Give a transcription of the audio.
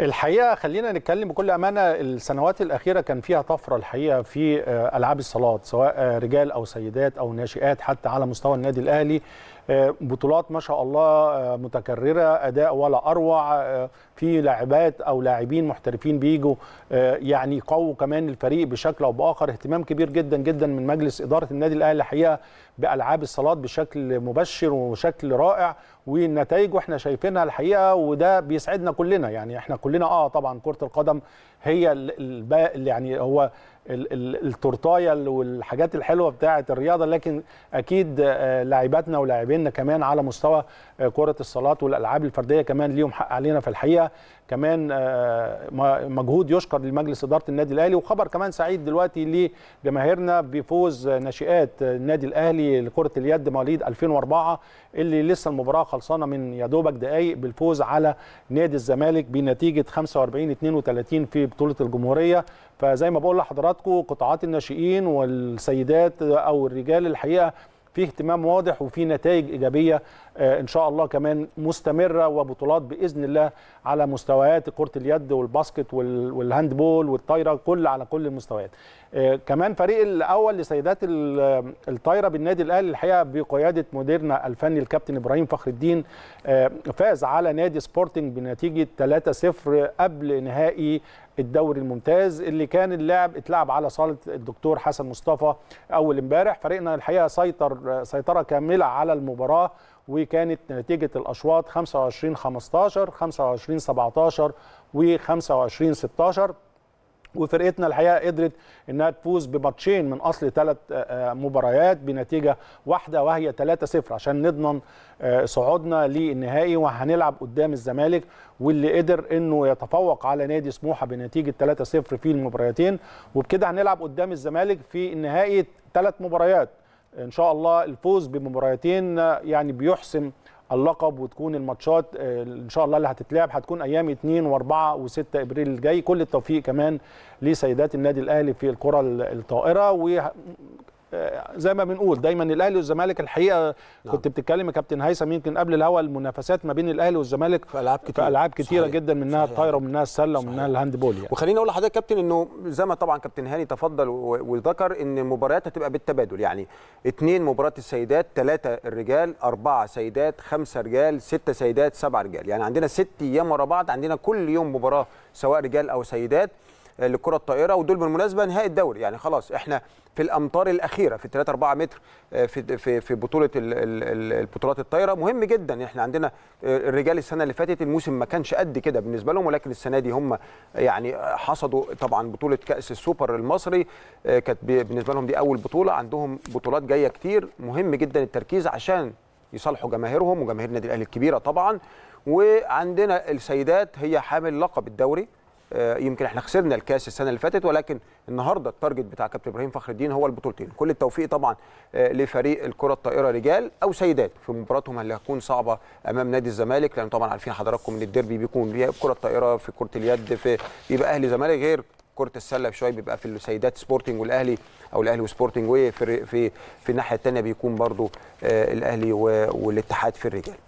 الحقيقه خلينا نتكلم بكل امانه السنوات الاخيره كان فيها طفره الحقيقه في آه، العاب الصالات سواء آه، رجال او سيدات او ناشئات حتى على مستوى النادي الاهلي آه، بطولات ما شاء الله آه، متكرره اداء ولا اروع آه، في لاعبات او لاعبين محترفين بيجوا يعني يقووا كمان الفريق بشكل او باخر اهتمام كبير جدا جدا من مجلس اداره النادي الاهلي الحقيقه بالعاب الصالات بشكل مبشر وشكل رائع والنتائج واحنا شايفينها الحقيقه وده بيسعدنا كلنا يعني احنا كلنا اه طبعا كره القدم هي اللي يعني هو التورتايه والحاجات الحلوه بتاعه الرياضه لكن اكيد آه، لاعباتنا ولاعبينا كمان على مستوى آه، كره الصالات والالعاب الفرديه كمان ليهم حق علينا في الحقيقه كمان آه، مجهود يشكر لمجلس اداره النادي الاهلي وخبر كمان سعيد دلوقتي لجماهيرنا بفوز ناشئات النادي الاهلي لكره اليد مواليد 2004 اللي لسه المباراه خلصانه من يا دوبك دقائق بالفوز على نادي الزمالك بنتيجه 45 32 في بطوله الجمهوريه فزي ما بقول لحضراتكم حضراتكم قطاعات الناشئين والسيدات او الرجال الحقيقه في اهتمام واضح وفي نتائج ايجابيه آه، ان شاء الله كمان مستمره وبطولات باذن الله على مستويات كره اليد والباسكت والهاند بول والطايره كل على كل المستويات. آه، كمان فريق الاول لسيدات الطايره بالنادي الاهلي الحقيقه بقياده مديرنا الفني الكابتن ابراهيم فخر الدين آه، فاز على نادي سبورتنج بنتيجه 3-0 قبل نهائي الدوري الممتاز اللي كان اللعب اتلعب على صاله الدكتور حسن مصطفى اول امبارح فريقنا الحقيقه سيطر سيطره كامله على المباراه وكانت نتيجه الاشواط 25 15 25 17 و 25 16 وفرقتنا الحقيقه قدرت انها تفوز بماتشين من اصل ثلاث آه، آه، مباريات بنتيجه واحده وهي 3-0 عشان نضمن آه، صعودنا للنهائي وهنلعب قدام الزمالك واللي قدر انه يتفوق على نادي سموحه بنتيجه 3-0 في المباريتين وبكده هنلعب قدام الزمالك في النهائي ثلاث مباريات ان شاء الله الفوز بمباريتين يعني بيحسم اللقب وتكون الماتشات آه، ان شاء الله اللي هتتلعب هتكون ايام 2 و4 و6 ابريل الجاي كل التوفيق كمان لسيدات النادي الاهلي في الكره الطائره و آه، زي ما بنقول دايما الاهلي والزمالك الحقيقه نعم. كنت بتتكلم يا كابتن هيثم يمكن قبل الهوا المنافسات ما بين الاهلي والزمالك في العاب كتير في العاب كتيره صحيح. جدا منها الطايره ومنها السله ومنها الهاند بول يعني. وخليني اقول لحضرتك يا كابتن انه زي ما طبعا كابتن هاني تفضل وذكر ان المباريات هتبقى بالتبادل يعني اثنين مباراه السيدات ثلاثه الرجال اربعه سيدات خمسه رجال سته سيدات سبعه رجال يعني عندنا ست ايام ورا بعض عندنا كل يوم مباراه سواء رجال او سيدات للكره الطائره ودول بالمناسبه نهائي الدوري يعني خلاص احنا في الامطار الاخيره في 3 4 متر آه، في في في بطوله البطولات الطايره مهم جدا احنا عندنا آه، الرجال السنه اللي فاتت الموسم ما كانش قد كده بالنسبه لهم ولكن السنه دي هم يعني حصدوا طبعا بطوله كاس السوبر المصري آه، كانت بالنسبه لهم دي اول بطوله عندهم بطولات جايه كتير مهم جدا التركيز عشان يصالحوا جماهيرهم وجماهير النادي الاهلي الكبيره طبعا وعندنا السيدات هي حامل لقب الدوري آه، يمكن احنا خسرنا الكاس السنه اللي فاتت ولكن النهارده التارجت بتاع كابتن ابراهيم فخر الدين هو البطولتين كل التوفيق طبعا آه، لفريق الكره الطائره رجال او سيدات في مباراتهم اللي هتكون صعبه امام نادي الزمالك لان طبعا عارفين حضراتكم ان الديربي بيكون في الكره الطائره في كره اليد في بيبقى اهلي زمالك غير كره السله بشويه بيبقى في السيدات سبورتنج والاهلي او الاهلي وسبورتنج وفي في في الناحيه الثانيه بيكون برضو آه، الاهلي والاتحاد في الرجال